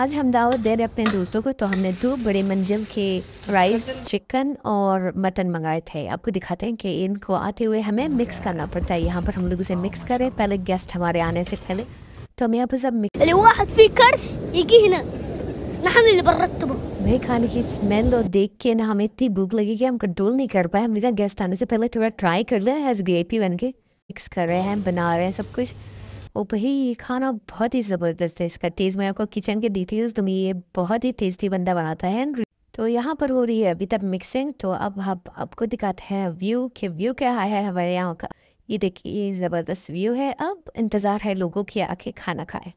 आज हम दावत दे रहे अपने दोस्तों को तो हमने दो बड़े मंजिल के राइस चिकन और मटन मंगाए थे आपको दिखाते हैं कि इनको आते हुए हमें मिक्स करना पड़ता है यहाँ पर हम लोग उसे मिक्स करें पहले गेस्ट हमारे आने से पहले तो हमें यहाँ पर सब भाई खाने की स्मेल और देख के ना हमें इतनी भूख लगी कि हम कंट्रोल नहीं कर पाए हमने कहा गेस्ट आने से पहले थोड़ा ट्राई कर लिया है मिक्स कर रहे हैं बना रहे हैं सब कुछ ओ भाई ये खाना बहुत ही ज़बरदस्त है इसका टेस्ट मैं आपको किचन के डिटेल्स दूँगी ये बहुत ही टेस्टी बंदा बनाता है तो यहाँ पर हो रही है अभी तक मिक्सिंग तो अब हम आप, आपको दिखाते हैं व्यू के व्यू क्या है हमारे यहाँ का ये देखिए ये ज़बरदस्त व्यू है अब इंतज़ार है लोगों की आके खाना खाए